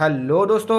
hello दोस्तों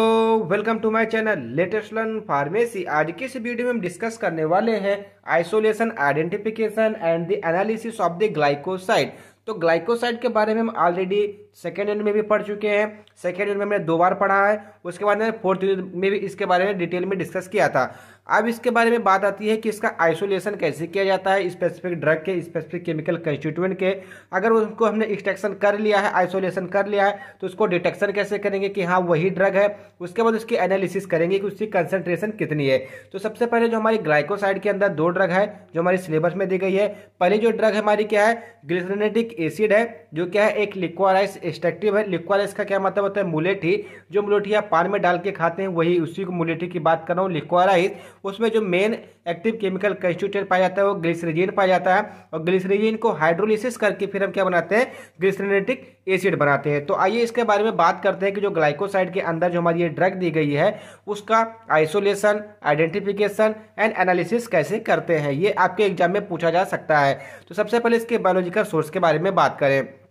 welcome to my channel latest learn pharmacy आज की इस वीडियो में हम डिस्कस करने वाले हैं isolation identification and the analysis of the glycoside तो ग्लाइकोसाइड के बारे में हम ऑलरेडी सेकेंड यूनिट में भी पढ़ चुके हैं सेकेंड यूनिट में हमने दो बार पढ़ा है उसके बाद मैंने फोर्थ यूनिट में भी इसके बारे में डिटेल में डिस्कस किया था अब इसके बारे में बात आती है कि इसका आइसोलेशन कैसे किया जाता है स्पेसिफिक ड्रग के स्पेसिफिक केमिकल कंस्टिट्यूएंट के अगर उसको हमने एक्सट्रैक्शन कर लिया है आइसोलेशन कर लिया है तो उसको डिटेक्शन कैसे करेंगे कि हाँ वही ड्रग है उसके बाद उसकी एनालिसिस करेंगे कि उसकी कंसनट्रेशन कितनी है तो सबसे पहले जो हमारी ग्लाइकोसाइड के अंदर दो ड्रग है जो हमारी सिलेबस में दी गई है पहली जो ड्रग हमारी क्या है ग्लिसनेटिक एसिड है जो क्या है एक लिक्वाराइस एक्स्ट्रक्टिव है लिक्वाराइस का क्या मतलब होता है मुलेठी जो मुलेठी आप पान में डाल के खाते हैं वही उसी को मुलेठी की बात कर रहा हूँ लिक्वाराइस उसमें जो मेन एक्टिव केमिकल कंस्टिट्यूट पाया जाता है वो ग्लिसरीजिन पाया जाता है और ग्लिसरीजिन को हाइड्रोलिसिस करके फिर हम क्या बनाते हैं ग्लिसरीनेटिक एसिड बनाते हैं तो आइए इसके बारे में बात करते हैं कि जो ग्लाइकोसाइड के अंदर जो हमारी ये ड्रग दी गई है उसका आइसोलेशन आइडेंटिफिकेशन एंड एनालिसिस कैसे करते हैं ये आपके एग्जाम में पूछा जा सकता है तो सबसे पहले इसके बायोलॉजिकल सोर्स के बारे में बात करें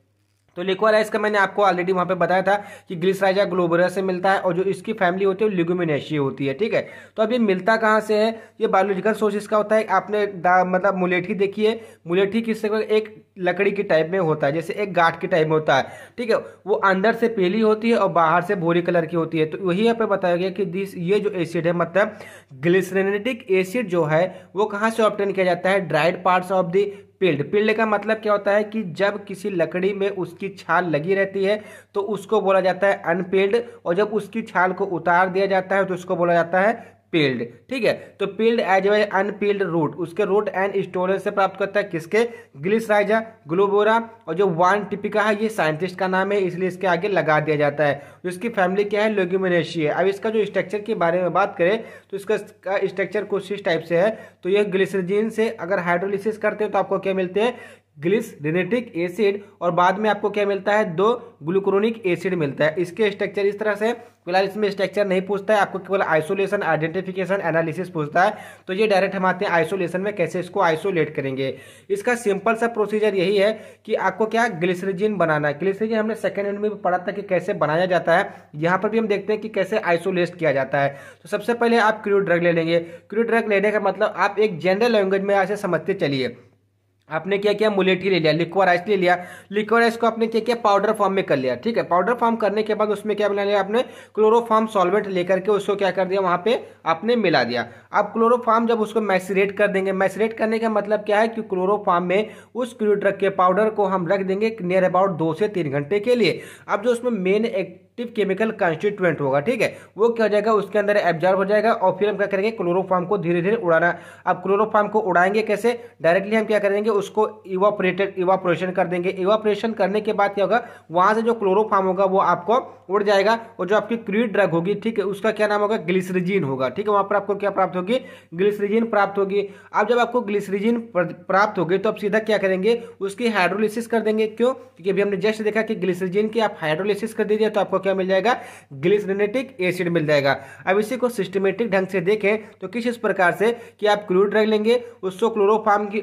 तो लिक्वालाइज का मैंने आपको ऑलरेडी वहाँ पे बताया था कि ग्लिसराइजा ग्लोबरा से मिलता है और जो इसकी फैमिली होती है वो लिगुमिनेशी होती है ठीक है तो अब ये मिलता कहाँ से है ये बायोलॉजिकल सोर्स इसका होता है आपने मतलब मुलेठी देखी है मुलेठी किससे एक लकड़ी की टाइप में होता है जैसे एक गाठ की टाइप में होता है ठीक है वो अंदर से पीली होती है और बाहर से भूरी कलर की होती है तो वही यहाँ पर बताया गया कि दिस ये जो एसिड है मतलब ग्लिसरेनेटिक एसिड जो है वो कहाँ से ऑप्टेन किया जाता है dried parts of the peeled peeled का मतलब क्या होता है कि जब किसी लकड़ी में उसकी छाल लगी रहती है तो उसको बोला जाता है अनपिल्ड और जब उसकी छाल को उतार दिया जाता है तो उसको बोला जाता है पील्ड ठीक है तो peeled as we unpeeled root उसके रूट एंड स्टोरेज से प्राप्त करता है किसके ग्लिसराइजा ग्लोबोरा और जो वन टिपिका है ये साइंटिस्ट का नाम है इसलिए इसके आगे लगा दिया जाता है तो इसकी फैमिली क्या है लेग्यूमिनेशी है अब इसका जो स्ट्रक्चर के बारे में बात करें तो इसका स्ट्रक्चर कुछ इस टाइप से है तो यह ग्लिसरजीन से अगर हाइड्रोलिसिस करते हैं तो आपको क्या मिलते हैं ग्लिसरिनेटिक एसिड और बाद में आपको क्या मिलता है दो ग्लूक्रोनिक एसिड मिलता है इसके स्ट्रक्चर इस तरह से फिलहाल इसमें स्ट्रक्चर नहीं पूछता है आपको केवल आइसोलेशन आइडेंटिफिकेशन एनालिसिस पूछता है तो ये डायरेक्ट हम आते हैं आइसोलेशन में कैसे इसको आइसोलेट करेंगे इसका सिंपल सा प्रोसीजर यही है कि आपको क्या ग्लिसरिजिन बनाना है ग्लिसरिजिन हमने सेकेंड यूनिट में पढ़ा था कि कैसे बनाया जाता है यहाँ पर भी हम देखते हैं कि कैसे आइसोलेट किया जाता है तो सबसे पहले आप क्रू ड्रग ले लेंगे क्रू ड्रग लेने का मतलब आप एक जनरल लैंग्वेज में ऐसे समझते चलिए आपने क्या किया मुलेटी ले लिया लिक्वराइस ले लिया लिक्वराइस को आपने क्या किया पाउडर फॉर्म में कर लिया ठीक है पाउडर फॉर्म करने के बाद उसमें क्या बना लिया आपने क्लोरोफॉर्म सॉल्वेंट लेकर के उसको क्या कर दिया वहां पे आपने मिला दिया अब क्लोरोफार्म जब उसको मैसिरेट कर देंगे मैसिरेट करने का मतलब क्या है कि क्लोरोफार्म में उस क्रूड ड्रग के पाउडर को हम रख देंगे नियर अबाउट दो से तीन घंटे के लिए अब जो उसमें मेन एक्टिव केमिकल कॉन्स्टिट्यूएंट होगा ठीक है वो क्या हो जाएगा उसके अंदर एब्जॉर्ब हो जाएगा और फिर हम क्या करेंगे क्लोरोफार्म को धीरे धीरे उड़ाना अब क्लोरोफार्म को उड़ाएंगे कैसे डायरेक्टली हम क्या करेंगे उसको इवापोरेटेड इवापोरेशन कर देंगे इवापोरेशन करने के बाद क्या होगा वहां से जो क्लोरोफार्म होगा वो आपको उड़ जाएगा और जो आपकी क्रीड ड्रग होगी ठीक है उसका क्या नाम होगा ग्लिसरिजीन होगा ठीक है वहां पर आपको क्या प्राप्त होगी ग्लिसरिजीन प्राप्त होगी अब जब आपको ग्लिसरिजीन प्राप्त होगी तो आप सीधा क्या करेंगे उसकी हाइड्रोलिसिस कर देंगे क्यों क्योंकि अभी हमने जस्ट देखा कि ग्लिसरिजीन की आप हाइड्रोलिसिस कर दीजिए तो आपको क्या मिल जाएगा ग्लिसरेनेटिक एसिड मिल जाएगा अब इसी को सिस्टमेटिक ढंग से देखें तो किस इस प्रकार से कि आप क्लोरो ड्रग लेंगे उसको क्लोरोफार्म की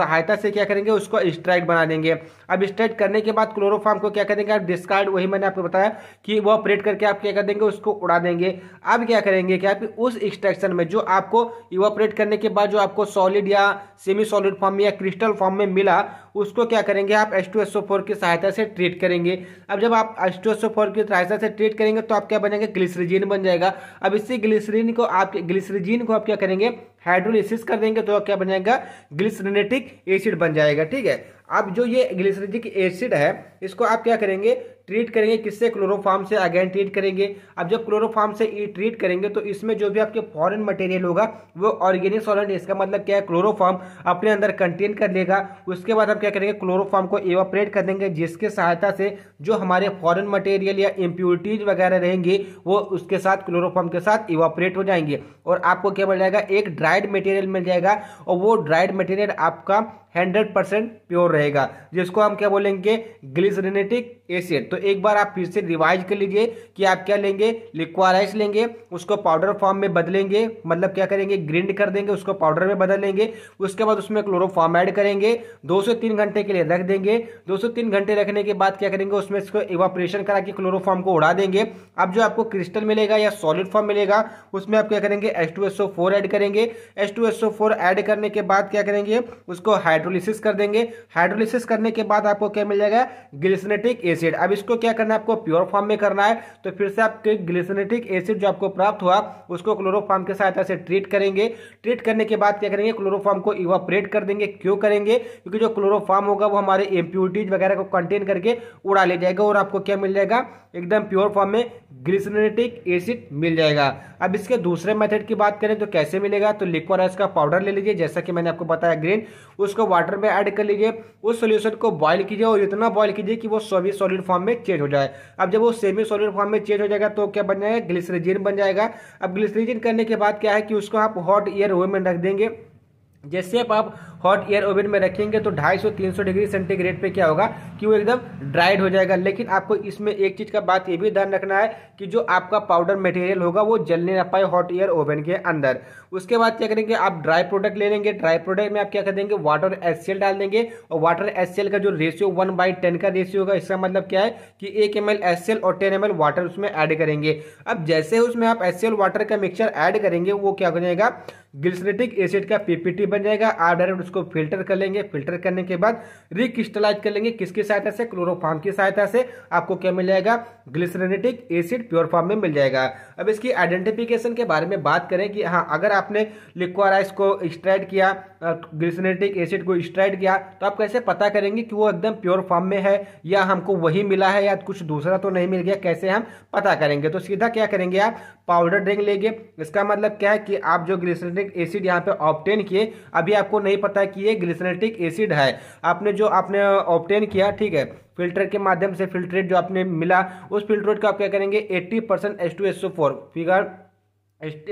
सहायता से क्या करेंगे उसको स्ट्राइट बना देंगे अब स्ट्राइट करने के बाद क्लोरोफार्म को क्या करेंगे आप डिस्कार्ड वही मैंने आपको बताया कि वो ऑपरेट करके आप क्या कर देंगे उसको उड़ा देंगे अब क्या करेंगे कि आप उस एक्सट्रैक्शन में जो आपको इवोपरेट करने के बाद जो आपको सॉलिड या सेमी सॉलिड फॉर्म में या क्रिस्टल फॉर्म में मिला उसको क्या करेंगे आप H2SO4 की सहायता से ट्रीट करेंगे अब जब आप H2SO4 की आपके ट्राइसर से ट्रीट करेंगे तो आप क्या बनेंगे ग्लिसरीजीन बन जाएगा अब इसी ग्लिसरीन को आपके ग्लिसरीजीन को आप क्या करेंगे हाइड्रोलिसिस कर देंगे तो क्या बन जाएगा ग्लिसरिनेटिक एसिड बन जाएगा ठीक है आप जो ये ग्लिसरेजिक एसिड है इसको आप क्या करेंगे ट्रीट करेंगे किससे क्लोरोफार्म से अगेन ट्रीट करेंगे अब जब क्लोरोफार्म से ई ट्रीट करेंगे तो इसमें जो भी आपके फॉरेन मटेरियल होगा वो ऑर्गेनिक सॉलेंट इसका मतलब क्या है क्लोरोफार्म अपने अंदर कंटेन कर लेगा उसके बाद आप क्या करेंगे क्लोरोफार्म को एवापरेट कर देंगे जिसके सहायता से जो हमारे फॉरन मटेरियल या इम्प्योरिटीज वगैरह रहेंगे वो उसके साथ क्लोरोफार्म के साथ इवापरेट हो जाएंगे और आपको क्या मिल जाएगा एक ड्राइड मटेरियल मिल जाएगा और वो ड्राइड मटेरियल आपका हंड्रेड परसेंट प्योर रहेगा जिसको हम क्या बोलेंगे ग्लिसरिनेटिक एसिड तो एक बार आप फिर से रिवाइज कर लीजिए कि आप क्या लेंगे लिक्वाराइस लेंगे उसको पाउडर फॉर्म में बदलेंगे मतलब क्या करेंगे ग्रिंड कर देंगे उसको पाउडर में बदल लेंगे उसके बाद उसमें क्लोरोफॉर्म ऐड करेंगे दो से तीन घंटे के लिए रख देंगे दो से तीन घंटे रखने के बाद क्या करेंगे उसमें इसको इवापरेशन करा के क्लोरोफॉर्म को उड़ा देंगे अब जो आपको क्रिस्टल मिलेगा या सॉलिड फॉर्म मिलेगा उसमें आप क्या करेंगे एच टू ऐड करेंगे एच टू ऐड करने के बाद क्या करेंगे उसको हाइड हाइड्रोलिसिस कर देंगे हाइड्रोलिसिस करने के बाद आपको क्या मिल जाएगा ग्लिसनेटिक एसिड अब इसको क्या करना है आपको प्योर फॉर्म में करना है तो फिर से आपके ग्लिसनेटिक एसिड जो आपको प्राप्त हुआ उसको क्लोरोफॉर्म की सहायता से ट्रीट करेंगे ट्रीट करने के बाद क्या करेंगे क्लोरोफॉर्म को इवापरेट कर देंगे क्यों करेंगे क्योंकि जो क्लोरोफॉर्म होगा वो हमारे एम्प्यूरिटीज वगैरह को कंटेन करके उड़ा ले जाएगा और आपको क्या मिल जाएगा एकदम प्योर फॉर्म में ग्लिसनेटिक एसिड मिल जाएगा अब इसके दूसरे मेथड की बात करें तो कैसे मिलेगा तो लिक्वाइस का पाउडर ले लीजिए जैसा कि मैंने आपको बताया ग्रीन उसको वाटर में ऐड कर लीजिए उस सोल्यूशन को बॉयल कीजिए और इतना बॉयल कीजिए कि वो सभी सॉलिड फॉर्म में चेंज हो जाए अब जब वो सेमी सॉलिड फॉर्म में चेंज हो जाएगा तो क्या बन जाएगा ग्लिसरीजिन बन जाएगा अब ग्लिसरीजिन करने के बाद क्या है कि उसको आप हॉट एयर वे में रख देंगे जैसे आप हॉट एयर ओवन में रखेंगे तो 250-300 डिग्री सेंटीग्रेड पे क्या होगा कि वो एकदम ड्राइड हो जाएगा लेकिन आपको इसमें एक चीज़ का बात ये भी ध्यान रखना है कि जो आपका पाउडर मटेरियल होगा वो जलने ना पाए हॉट एयर ओवन के अंदर उसके बाद क्या करेंगे आप ड्राई प्रोडक्ट ले लेंगे ड्राई प्रोडक्ट में आप क्या कर देंगे वाटर एस डाल देंगे और वाटर एस का जो रेशियो वन बाई टेन का रेशियो होगा इसका मतलब क्या है कि एक एम एल और टेन एम वाटर उसमें ऐड करेंगे अब जैसे उसमें आप एस वाटर का मिक्सचर ऐड करेंगे वो क्या हो जाएगा ग्लिसरेटिक एसिड का पीपीटी बन जाएगा आप डायरेक्ट उसको फिल्टर कर लेंगे फिल्टर करने के बाद रिक्रिस्टलाइज कर लेंगे किसकी सहायता से क्लोरोफार्म की सहायता से आपको क्या मिल जाएगा ग्लिसरेनेटिक एसिड प्योर फॉर्म में मिल जाएगा अब इसकी आइडेंटिफिकेशन के बारे में बात करें कि हाँ अगर आपने लिक्वाराइस को स्ट्राइड किया ग्लिसरेनेटिक एसिड को स्ट्राइड किया तो आप कैसे पता करेंगे कि वो एकदम प्योर फॉर्म में है या हमको वही मिला है या कुछ दूसरा तो नहीं मिल गया कैसे हम पता करेंगे तो सीधा क्या करेंगे आप पाउडर ड्रिंक लेंगे इसका मतलब क्या है कि आप जो ग्लिसरेटिक एसिड यहाँ पे ऑप्टेन किए अभी आपको नहीं पता जाता है कि ये ग्लिसनेटिक एसिड है आपने जो आपने ऑप्टेन किया ठीक है फिल्टर के माध्यम से फिल्ट्रेट जो आपने मिला उस फिल्ट्रेट को आप क्या करेंगे eighty percent H two S four figure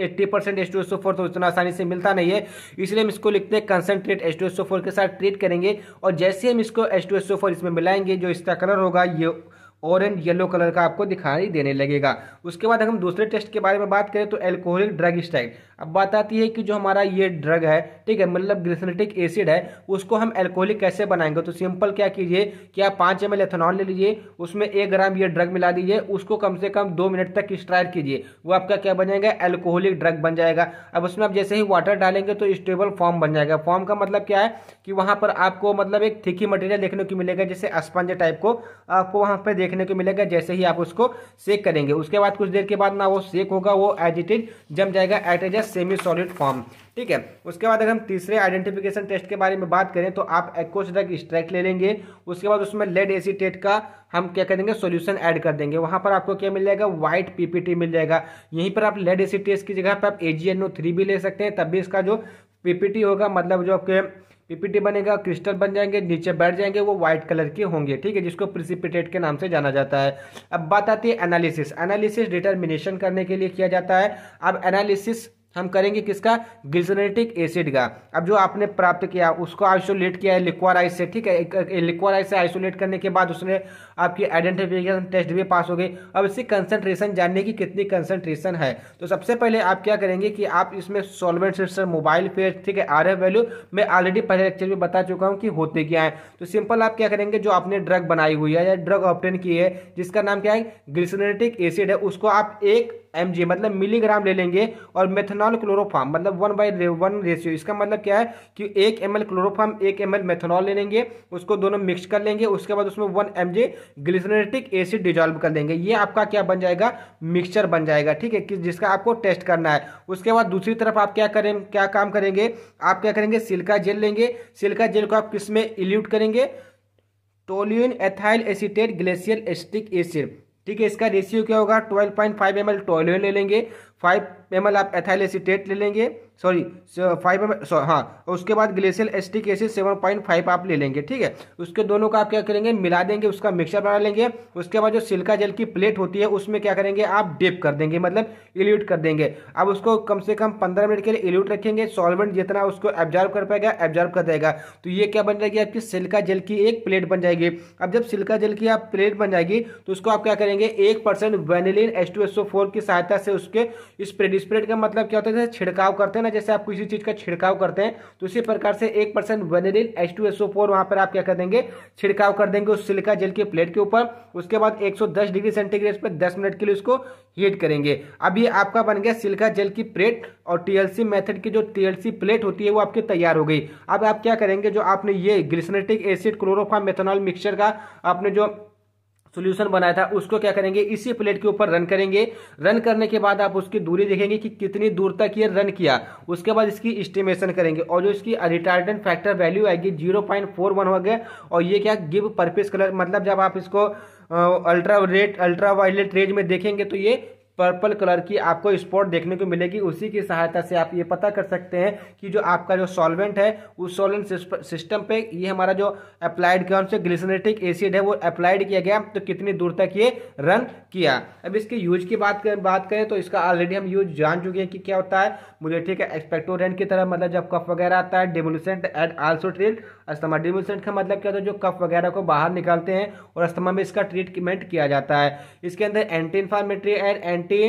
eighty percent H two S four तो इतना आसानी से मिलता नहीं है इसलिए हम इसको लिखते हैं concentrate H two S four के साथ ट्रीट करेंगे और जैसे हम इसको एच टू एस फोर इसमें मिलाएंगे जो इसका कलर होगा ये ऑरेंज येलो कलर का आपको दिखाई देने लगेगा उसके बाद हम दूसरे टेस्ट के बारे में बात करें तो एल्कोहलिक ड्रग स्टाइल अब बात आती है कि जो हमारा ये ड्रग है ठीक है मतलब ग्रिसनेटिक एसिड है उसको हम एल्कोहलिक कैसे बनाएंगे तो सिंपल क्या कीजिए कि आप पाँच एम एथेनॉल ले लीजिए उसमें एक ग्राम ये ड्रग मिला दीजिए उसको कम से कम दो मिनट तक स्ट्राइल कीजिए वो आपका क्या बन जाएगा एल्कोहलिक ड्रग बन जाएगा अब उसमें आप जैसे ही वाटर डालेंगे तो स्टेबल फॉर्म बन जाएगा फॉर्म का मतलब क्या है कि वहाँ पर आपको मतलब एक थिकी मटेरियल देखने को मिलेगा जैसे स्पंज टाइप को आपको वहाँ पर देखने को मिलेगा जैसे ही आप उसको सेक करेंगे उसके बाद कुछ देर के बाद ना वो सेक होगा वो एज इट जम जाएगा at as a semi solid form ठीक है उसके बाद अगर हम तीसरे आइडेंटिफिकेशन टेस्ट के बारे में बात करें तो आप एक्ोस स्ट्रैक्ट ले लेंगे उसके बाद उसमें लेड एसीटेट का हम क्या करेंगे सोल्यूशन ऐड कर देंगे वहाँ पर आपको क्या मिल जाएगा व्हाइट पीपीटी मिल जाएगा यहीं पर आप लेड एसीटेस की जगह पर आप ए भी ले सकते हैं तब भी इसका जो पीपीटी होगा मतलब जो आपके पीपीटी बनेगा क्रिस्टल बन जाएंगे नीचे बैठ जाएंगे वो व्हाइट कलर के होंगे ठीक है जिसको प्रिसिपिटेट के नाम से जाना जाता है अब बात आती है एनालिसिस एनालिसिस डिटर्मिनेशन करने के लिए किया जाता है अब एनालिसिस हम करेंगे किसका ग्लिसरेटिक एसिड का अब जो आपने प्राप्त किया उसको आइसोलेट किया है लिक्वाराइज से ठीक है लिक्वाराइज से आइसोलेट करने के बाद उसने आपकी आइडेंटिफिकेशन टेस्ट भी पास हो गई अब इसकी कंसनट्रेशन जानने की कितनी कंसनट्रेशन है तो सबसे पहले आप क्या करेंगे कि आप इसमें सोलवेंट सिस्टर मोबाइल फेयर ठीक है आर वैल्यू मैं ऑलरेडी पहले लेक्चर में बता चुका हूँ कि होते क्या है तो सिंपल आप क्या करेंगे जो आपने ड्रग बनाई हुई है या ड्रग ऑप्टेन की है जिसका नाम क्या है ग्लिसनेटिक एसिड है उसको आप एक एम जी मतलब मिलीग्राम ले लेंगे और मेथनॉल क्लोरोफार्म मतलब वन बाई वन रेशियो इसका मतलब क्या है कि एक एम एल क्लोरोफार्म एक एम एल मेथनॉल ले लेंगे उसको दोनों मिक्स कर लेंगे उसके बाद उसमें one M G glycyrrhetinic acid dissolve कर देंगे ये आपका क्या बन जाएगा मिक्सचर बन जाएगा ठीक है किस जिसका आपको टेस्ट करना है उसके बाद दूसरी तरफ आप क्या करें क्या काम करेंगे आप क्या करेंगे सिल्का जेल लेंगे सिल्का जेल को आप किस में इल्यूट करेंगे toluene ethyl acetate glacial acetic acid ठीक है इसका रेशियो क्या होगा twelve point five M L ले लेंगे फाइव एम आप एथाइल एसीटेट ले लेंगे सॉरी फाइव एम हाँ उसके बाद glacial acetic acid seven point five आप ले लेंगे ठीक है उसके दोनों का आप क्या करेंगे मिला देंगे उसका मिक्सचर बना लेंगे उसके बाद जो सिल्का जेल की प्लेट होती है उसमें क्या करेंगे आप डिप कर देंगे मतलब इल्यूट कर देंगे अब उसको कम से कम पंद्रह मिनट के लिए इल्यूट रखेंगे सॉल्वेंट जितना उसको एब्जॉर्व कर पाएगा एब्जॉर्व कर देगा तो ये क्या बन जाएगी आपकी सिल्का जेल की एक प्लेट बन जाएगी अब जब सिल्का जेल की आप प्लेट बन जाएगी तो उसको आप क्या करेंगे एक परसेंट वेनिलिन की सहायता से उसके स्प्रेड स्प्रेड का मतलब क्या होता है जैसे छिड़काव करते हैं ना जैसे आप किसी चीज़ का छिड़काव करते हैं तो उसी प्रकार से एक percent vanadyl H two S O four वहाँ पर आप क्या कर देंगे छिड़काव कर देंगे उस सिलिका जेल की प्लेट के ऊपर उसके बाद एक सौ दस डिग्री सेंटीग्रेड पर दस मिनट के लिए उसको हीट करेंगे अब ये आपका बन गया सिलिका जेल की प्लेट और टीएलसी मेथड की जो टीएलसी प्लेट होती है वो आपकी तैयार हो गई अब आप क्या करेंगे जो आपने ये glycyrrhetinic acid chloroform methanol mixture का आपने जो सोल्यूशन बनाया था उसको क्या करेंगे इसी प्लेट के ऊपर रन करेंगे रन करने के बाद आप उसकी दूरी देखेंगे कि कितनी दूर तक ये रन किया उसके बाद इसकी इस्टीमेशन करेंगे और जो इसकी रिटार्डन फैक्टर वैल्यू आएगी जीरो पॉइंट फोर वन हो गया और ये क्या गिव पर्पज कलर मतलब जब आप इसको ultra red ultra violet range में देखेंगे तो ये पर्पल कलर की आपको स्पॉट देखने को मिलेगी उसी की सहायता से आप ये पता कर सकते हैं कि जो आपका जो सॉल्वेंट है उस सॉल्वेंट सिस्टम पे ये हमारा जो अप्लाइड कौन से ग्लिसनेटिक एसिड है वो अप्लाइड किया गया तो कितनी दूर तक ये रन किया अब इसके यूज की बात कर, बात करें तो इसका ऑलरेडी हम यूज जान चुके हैं कि क्या होता है मुझे ठीक है एक्सपेक्टोरेंट की तरह मतलब जब कफ वगैरह आता है demulcent and also treat asthma demulcent का मतलब क्या होता है जो कफ वगैरह को बाहर निकालते हैं और अस्थमा में इसका ट्रीटमेंट किया जाता है इसके अंदर anti inflammatory and anti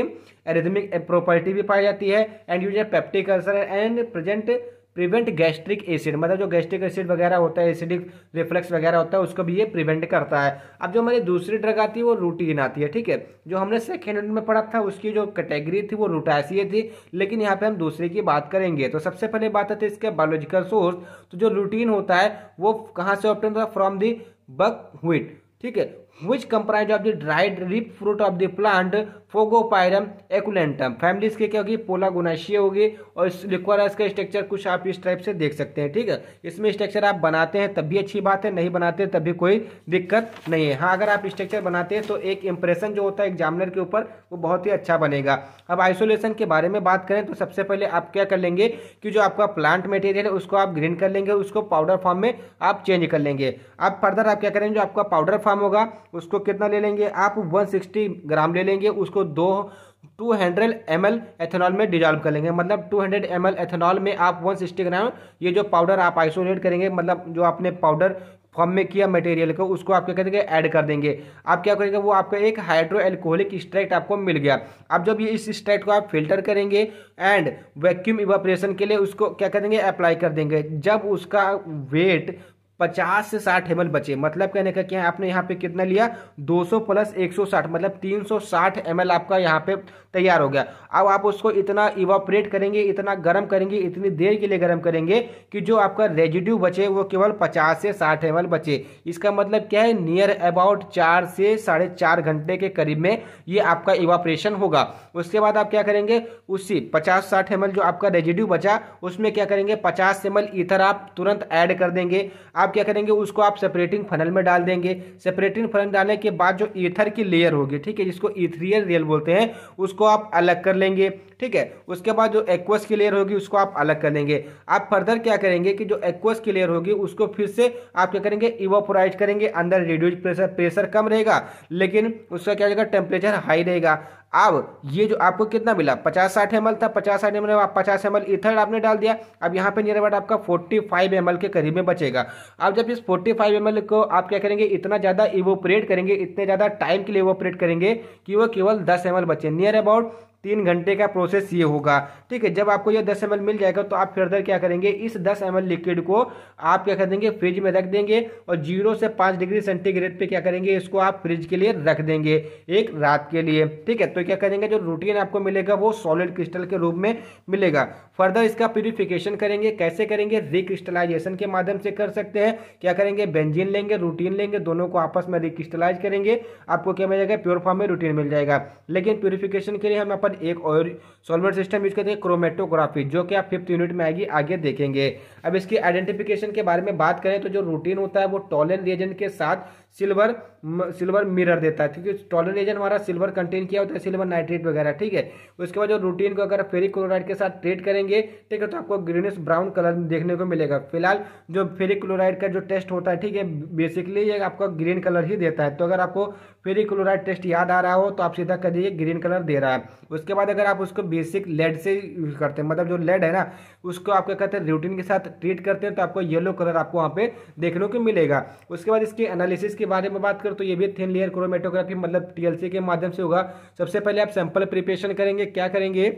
arrhythmic property भी पाई जाती है and use peptic ulcer and present prevent gastric acid मतलब जो गैस्ट्रिक एसिड वगैरह होता है एसिडिक रिफ्लक्स वगैरह होता है उसको भी ये प्रिवेंट करता है अब जो हमारी दूसरी ड्रग आती है वो रूटीन आती है ठीक है जो हमने सेकेंड यूनिट में पढ़ा था उसकी जो कैटेगरी थी वो रूटासी थी लेकिन यहाँ पे हम दूसरे की बात करेंगे तो सबसे पहले बात आती है इसके बायोलॉजिकल सोर्स तो जो रूटीन होता है वो कहाँ से ऑप्टन फ्रॉम दी बक हुइट ठीक है which comprise of the dried ripe fruit of the plant Fagopyrum esculentum family इसके क्या होगी पोलागोनाशिया होगी और इस का इसका स्ट्रक्चर कुछ आप इस टाइप से देख सकते हैं ठीक है इसमें स्ट्रक्चर आप बनाते हैं तब भी अच्छी बात है नहीं बनाते तब भी कोई दिक्कत नहीं है हाँ अगर आप स्ट्रक्चर बनाते हैं तो एक इंप्रेशन जो होता है एग्जामिनर के ऊपर वो बहुत ही अच्छा बनेगा अब आइसोलेशन के बारे में बात करें तो सबसे पहले आप क्या कर लेंगे कि जो आपका प्लांट मटेरियल है उसको आप ग्रीन कर लेंगे उसको पाउडर फॉर्म में आप चेंज कर लेंगे अब फर्दर आप क्या करेंगे जो आपका पाउडर फॉर्म होगा उसको कितना ले लेंगे आप 160 ग्राम ले लेंगे उसको दो 200 हंड्रेड एम एथेनॉल में डिजॉल्व कर लेंगे मतलब 200 हंड्रेड एम एथेनॉल में आप 160 ग्राम ये जो पाउडर आप आइसोलेट करेंगे मतलब जो आपने पाउडर फॉर्म में किया मटेरियल को उसको आप क्या करेंगे ऐड कर देंगे आप क्या करेंगे वो आपका एक हाइड्रो एल्कोहलिक स्ट्रैक्ट आपको मिल गया अब जब ये इस स्ट्रैक्ट को आप फिल्टर करेंगे एंड वैक्यूम इवापरेशन के लिए उसको क्या करेंगे अप्लाई कर देंगे जब उसका वेट पचास से साठ एम बचे मतलब कहने का क्या आपने यहाँ पे कितना लिया 200 प्लस 160 मतलब 360 एमएल आपका यहाँ पे तैयार हो गया अब आप उसको इतना इवापरेट करेंगे इतना गर्म करेंगे इतनी देर के लिए गर्म करेंगे कि जो आपका रेजिड्यू बचे वो केवल 50 से साठ एम बचे इसका मतलब क्या है नियर अबाउट चार से साढ़े चार घंटे के करीब में ये आपका इवापरेशन होगा उसके बाद आप क्या करेंगे उसी पचास साठ एम जो आपका रेजिड्यू बचा उसमें क्या करेंगे पचास एम ईथर आप तुरंत ऐड कर देंगे आप आप क्या करेंगे उसको आप सेपरेटिंग फनल में डाल देंगे सेपरेटिंग फनल डालने के बाद जो ईथर की लेयर होगी ठीक है जिसको ईथरियल रेल बोलते हैं उसको आप अलग कर लेंगे ठीक है उसके बाद जो एक्वस की लेयर होगी उसको आप अलग कर लेंगे आप फर्दर क्या करेंगे कि जो एक्वस की लेयर होगी उसको फिर से आप क्या करेंगे इवोपोराइट करेंगे अंदर रिड्यूज प्रेशर प्रेशर कम रहेगा लेकिन उसका क्या रहेगा टेम्परेचर हाई रहेगा अब ये जो आपको कितना मिला पचास साठ एम था पचास साठ एम एल आप पचास एम एल इथर्ड आपने डाल दिया अब यहाँ पे नियर अबाउट आपका फोर्टी फाइव एम के करीब में बचेगा अब जब इस फोर्टी फाइव एम को आप क्या करेंगे इतना ज़्यादा इवोपरेट करेंगे इतने ज़्यादा टाइम के लिए इवोपरेट करेंगे कि वो केवल दस एम बचे नियर अबाउट तीन घंटे का प्रोसेस ये होगा ठीक है जब आपको ये दस एम मिल जाएगा तो आप फर्दर क्या करेंगे इस दस एम लिक्विड को आप क्या कर देंगे फ्रिज में रख देंगे और जीरो से पाँच डिग्री सेंटीग्रेड पे क्या करेंगे इसको आप फ्रिज के लिए रख देंगे एक रात के लिए ठीक है तो क्या करेंगे जो रूटीन आपको मिलेगा वो सॉलिड क्रिस्टल के रूप में मिलेगा फर्दर इसका प्योरीफिकेशन करेंगे कैसे करेंगे रिक्रिस्टलाइजेशन के माध्यम से कर सकते हैं क्या करेंगे बेंजिन लेंगे रूटीन लेंगे दोनों को आपस में रिक्रिस्टलाइज करेंगे आपको क्या मिल जाएगा प्योर फॉर्म में रूटीन मिल जाएगा लेकिन प्योरीफिकेशन के लिए हम यहाँ पर एक और सॉल्वेंट सिस्टम यूज करते हैं क्रोमेटोग्राफी जो कि आप फिफ्थ यूनिट में आएगी आगे देखेंगे अब इसकी आइडेंटिफिकेशन के बारे में बात करें तो जो रूटीन होता है वो टॉलेन रिएजेंट के साथ सिल्वर सिल्वर मिरर देता है क्योंकि टॉलन एजेंट हमारा सिल्वर कंटेन किया होता है सिल्वर नाइट्रेट वगैरह ठीक है उसके बाद जो रूटीन को अगर फेरिक क्लोराइड के साथ ट्रीट करेंगे ठीक है तो आपको ग्रीनिश ब्राउन कलर देखने को मिलेगा फिलहाल जो फेरिक क्लोराइड का जो टेस्ट होता है ठीक है बेसिकली ये आपका ग्रीन कलर ही देता है तो अगर आपको फेरिक क्लोराइड टेस्ट याद आ रहा हो तो आप सीधा कर दीजिए ग्रीन कलर दे रहा है उसके बाद अगर आप उसको बेसिक लेड से यूज करते हैं मतलब जो लेड है ना उसको आप क्या कहते हैं रूटीन के साथ ट्रीट करते हैं तो आपको येलो कलर आपको वहाँ पे देखने को मिलेगा उसके बाद इसकी एनालिसिस इसके बारे में बात करूँ तो ये भी थिन लेयर क्रोमेटोग्राफी मतलब टीएलसी के माध्यम से होगा सबसे पहले आप सैंपल प्रिपेशन करेंगे क्या करेंगे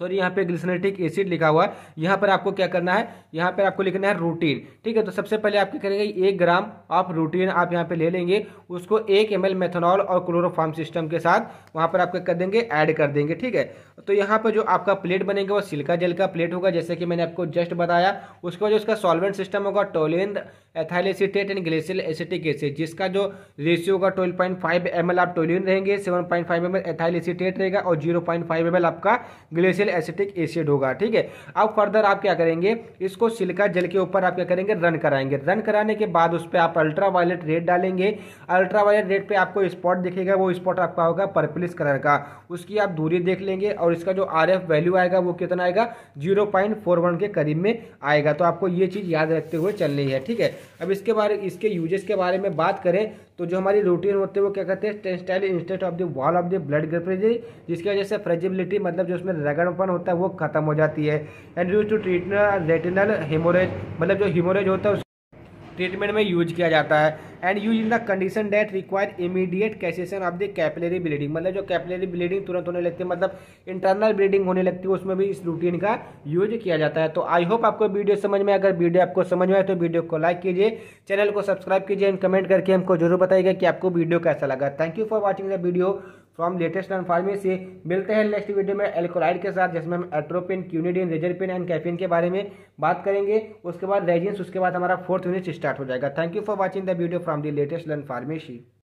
सॉरी यहाँ पे ग्लिसनेटिक एसिड लिखा हुआ है यहाँ पर आपको क्या करना है यहाँ पर आपको लिखना है रूटीन ठीक है तो सबसे पहले आप क्या करेंगे एक ग्राम आप रूटीन आप यहाँ पे ले लेंगे उसको एक एम मेथनॉल और क्लोरोफार्म सिस्टम के साथ वहाँ पर आप क्या कर देंगे ऐड कर देंगे ठीक है तो यहाँ पर जो आपका प्लेट बनेगा वो सिल्का जेल का प्लेट होगा जैसे कि मैंने आपको जस्ट बताया उसके बाद जो उसका सॉल्वेंट सिस्टम होगा toluene ethyl acetate and glacial acetic acid जिसका जो रेशियो होगा ट्वेल्व पॉइंट फाइव एम आप टोलिन रहेंगे seven point five M L ethyl acetate रहेगा और जीरो पॉइंट फाइव एम आपका ग्लेशियल एसिटिक एसिड होगा ठीक है अब फर्दर आप क्या करेंगे इसको सिलका जल के ऊपर आप क्या करेंगे रन कराएंगे रन कराने के बाद उस पर आप अल्ट्रा वायलेट रेड डालेंगे अल्ट्रा वायलेट रेड पर आपको स्पॉट दिखेगा वो स्पॉट आपका होगा पर्पलिस कलर का उसकी आप दूरी देख लेंगे और इसका जो आर वैल्यू आएगा वो कितना आएगा जीरो के करीब में आएगा तो आपको ये चीज़ याद रखते हुए चलनी है ठीक है अब इसके बारे इसके यूजेस के बारे में बात करें तो जो हमारी रूटीन होती है वो क्या कहते हैं टेंस्टाइल इंस्टेट of the wall of the blood ग्रेफरेजी जिसकी वजह से फ्रेजिबिलिटी मतलब जो उसमें रगड़ मोटापन होता है वो खत्म हो जाती है and use to treat retinal haemorrhage मतलब जो हेमोरेज होता है उस ट्रीटमेंट में यूज किया जाता है and use in the condition that require immediate cessation of the capillary bleeding मतलब जो कैपिलरी ब्लीडिंग तुरंत होने लगती है मतलब इंटरनल ब्लीडिंग होने लगती है उसमें भी इस रूटीन का यूज किया जाता है तो आई होप आपको वीडियो समझ में अगर वीडियो आपको समझ में आए तो वीडियो को लाइक कीजिए चैनल को सब्सक्राइब कीजिए एंड कमेंट करके हमको जरूर बताइएगा कि आपको वीडियो कैसा लगा thank you for watching the video तो हम लेटेस्ट एंड फार्मी से मिलते हैं नेक्स्ट वीडियो में एल्कोलाइड के साथ जिसमें हम atropine quinidine reserpine and caffeine के बारे में बात करेंगे उसके बाद रेजिन्स उसके बाद हमारा फोर्थ यूनिट स्टार्ट हो जाएगा thank you for watching the video from the latest learn pharmacy